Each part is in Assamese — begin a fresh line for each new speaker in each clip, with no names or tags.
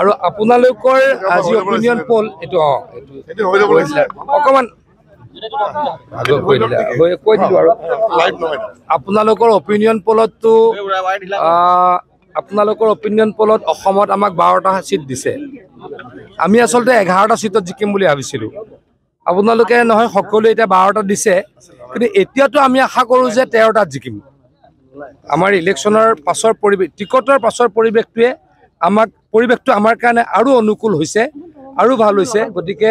আৰু আপোনালোকৰ আজি অপিনিয়ন পল এইটো অঁ অকণমান কৈ দিলো আৰু আপোনালোকৰ অপিনিয়ন পলততো আপোনালোকৰ অপিনিয়ন পলত অসমত আমাক বাৰটা ছিট দিছে আমি আচলতে এঘাৰটা ছিটত জিকিম বুলি ভাবিছিলোঁ আপোনালোকে নহয় সকলোৱে এতিয়া বাৰটা দিছে কিন্তু এতিয়াতো আমি আশা কৰোঁ যে তেৰটাত জিকিম আমাৰ ইলেকশ্যনৰ পাছৰ পৰিৱেশ টিকটৰ পাছৰ পৰিৱেশটোৱে আমাক পৰিৱেশটো আমাৰ কাৰণে আৰু অনুকূল হৈছে আৰু ভাল হৈছে গতিকে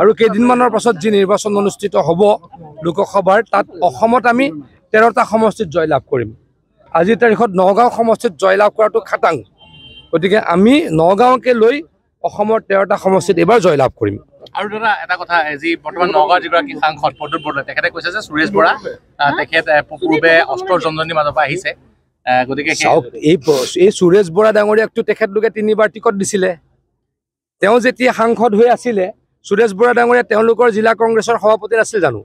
আৰু কেইদিনমানৰ পাছত যি নিৰ্বাচন অনুষ্ঠিত হব লোকসভাৰ তাত অসমত আমি তেৰটা সমষ্টিত জয়লাভ কৰিম আজিৰ তাৰিখত নগাঁও সমষ্টিত জয়লাভ কৰাটো খাটাং গতিকে আমি নগাঁওকে অসমৰ তেৰটা সমষ্টিত এইবাৰ জয়লাভ কৰিম আৰু দাদা এটা কথা যি বৰ্তমান নগাঁৱৰ যিগৰাকী সাংসদ প্ৰদ্যুৎ তেখেতে প্ৰদ্যুৎ বড়ো কে সুশ বড়া পূৰ্বে অস্ত্ৰ মাজৰ পৰা আহিছে গতিকে সুৰেশ বৰা ডাঙৰীয়াকতো তেখেতলোকে তিনিবাৰ টিকট দিছিলে তেওঁ যেতিয়া সাংসদ হৈ আছিলে সুৰেশ বৰা ডাঙৰীয়া তেওঁলোকৰ জিলা কংগ্ৰেছৰ সভাপতি আছিল জানো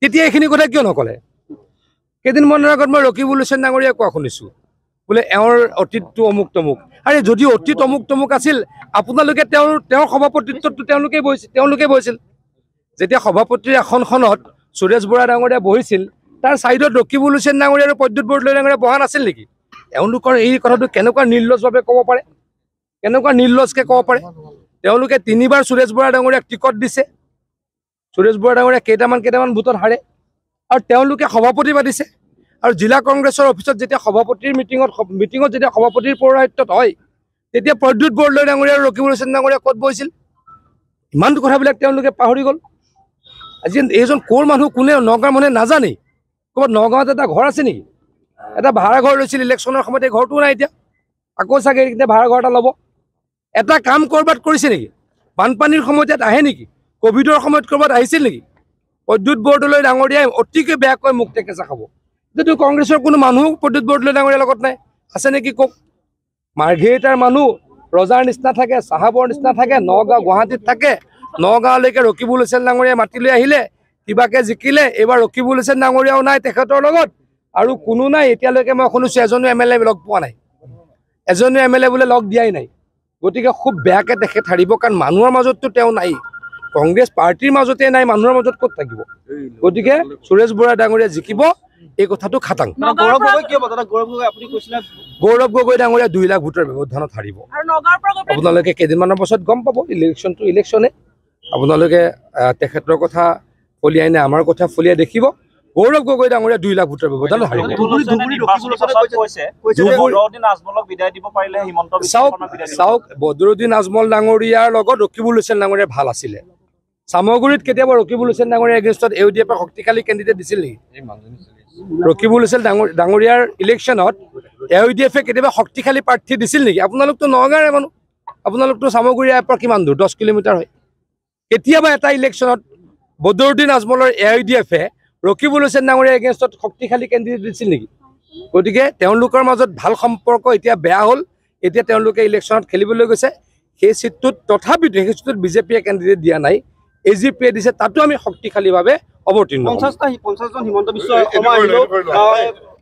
তেতিয়া এইখিনি কথা কিয় নকলে কেইদিনমানৰ আগত মই ৰকিবুল হুছেন ডাঙৰীয়া কোৱা শুনিছো বোলে এওঁৰ অতীতটো অমুক তমুক আৰে যদি অতীত অমুক তমুক আছিল আপোনালোকে তেওঁৰ তেওঁৰ সভাপতিত্বটো তেওঁলোকেই বহিছিল তেওঁলোকেই বহিছিল যেতিয়া সভাপতিৰ আসনখনত সুৰেশ বৰা ডাঙৰীয়া বহিছিল তাৰ সাইডত ৰকিব হুসেন ডাঙৰীয়া আৰু প্ৰদ্যুৎ বৰদলৈ ডাঙৰীয়া বহা নাছিল নেকি এওঁলোকৰ এই কথাটো কেনেকুৱা নিৰ্লজভাৱে কব পাৰে কেনেকুৱা নিৰ্লজকে কব পাৰে তেওঁলোকে তিনিবাৰ সুৰেশ বৰা ডাঙৰীয়াক টিকট দিছে সুৰেশ বৰা ডাঙৰিয়া কেইটামান কেইটামান ভোটত হাৰে আৰু তেওঁলোকে সভাপতি পাতিছে আৰু জিলা কংগ্ৰেছৰ অফিচত যেতিয়া সভাপতিৰ মিটিঙত মিটিঙত যেতিয়া সভাপতিৰ পৌৰাহিত্যত হয় তেতিয়া প্ৰদ্যুৎ বৰদলৈ ডাঙৰীয়া আৰু ৰকিব হুসেন ডাঙৰিয়া কত বহিছিল ইমানটো কথাবিলাক তেওঁলোকে পাহৰি গল আজি এইজন ক'ৰ মানুহ কোনে নগাঁৱৰ মানুহে নাজানেই ক'ৰবাত নগাঁৱত এটা ঘৰ আছে নেকি এটা ভাড়া ঘৰ লৈছিল ইলেকশ্যনৰ সময়ত এই ঘৰটো নাই এতিয়া আকৌ চাগে এইকেইটা ভাড়া ঘৰ এটা ল'ব এটা কাম ক'ৰবাত কৰিছে নেকি বানপানীৰ সময়ত ইয়াত আহে নেকি ক'ভিডৰ সময়ত ক'ৰবাত আহিছিল নেকি বিদ্যুৎ বৰ্ডলৈ ডাঙৰীয়াই অতিকৈ বেয়াকৈ মোক টেকেচা খাব যদি কংগ্ৰেছৰ কোনো মানুহ বিদ্যুৎ বৰ্ডলৈ ডাঙৰীয়াৰ লগত নাই আছে নেকি কওক মাৰ্ঘেৰিটাৰ মানুহ ৰজাৰ নিচিনা থাকে চাহাবৰ নিচিনা থাকে নগাঁও গুৱাহাটীত থাকে নগাঁৱলৈকে ৰকিবুল হুছেন ডাঙৰীয়াই মাতি লৈ আহিলে কিবাকে জিকিলে এইবাৰ ৰকিবুল হোসেন ডাঙৰীয়াও নাই তেখেতৰ লগত আৰু কোনো নাই এতিয়ালৈকে মই শুনিছো এজনো এম এল এ লগ পোৱা নাই এজনো এম এল এ বোলে লগ দিয়াই নাই গতিকে খুব বেয়াকে তেখেত হাৰিব কাৰণ মানুহৰ মাজততো তেওঁ নাই কংগ্ৰেছ পাৰ্টীৰ মাজতে নাই মানুহৰ মাজত ক'ত থাকিব গতিকে সুৰেশ বৰা ডাঙৰীয়া জিকিব এই কথাটো খাটাং গৌৰৱ গগৈ ডাঙৰীয়া দুই লাখ ভোটৰ ব্যৱধানত হাৰিব আপোনালোকে কেইদিনমানৰ পাছত গম পাব ইলেকশ্যনটো ইলেকশ্যনে আপোনালোকে তেখেতৰ কথা ফলিয়াই নে আমাৰ কথা ফলিয়াই দেখিব গৌৰৱ গগৈ ডাঙৰীয়া দুই লাখ ভোটাৰ ব্যৱধান হাৰিব চাওক চাওক বদৰুদ্দিন আজমল ডাঙৰীয়াৰ লগত ৰকিবুল হুছেইন ডাঙৰীয়া ভাল আছিলে চামগুৰিত কেতিয়াবা ৰকিবুল হুছেন ডাঙৰীয়া এগেইনষ্টত এউ ডি এফে শক্তিশালী কেণ্ডিডেট দিছিল নেকি ৰকিবুল হুছেন ডাঙৰ ডাঙৰীয়াৰ ইলেকশ্যনত এউ ডি এফে কেতিয়াবা শক্তিশালী প্ৰাৰ্থী দিছিল নেকি আপোনালোকতো নগাঁৱৰে মানুহ আপোনালোকতো চামগুৰিয়াৰ পৰা কিমান দূৰ দহ কিলোমিটাৰ হয় কেতিয়াবা এটা ইলেকশ্যনত বদৰুদ্দিন আজমলৰ এ আই ডি এফে ৰকিব হুছেন ডাঙৰীয়া এগেইনষ্টত শক্তিশালী কেন্দ্ৰিট দিছিল নেকি গতিকে তেওঁলোকৰ মাজত ভাল সম্পৰ্ক এতিয়া বেয়া হ'ল এতিয়া তেওঁলোকে ইলেকশ্যনত খেলিবলৈ গৈছে সেই চিটটোত তথাপিতো সেই ছিটটোত বিজেপিয়ে কেন্দিডেট দিয়া নাই এ জি পিয়ে দিছে তাতো আমি শক্তিশালীভাৱে অৱতীৰ্ণ পঞ্চাছটা পঞ্চাছজন হিমন্ত বিশ্ব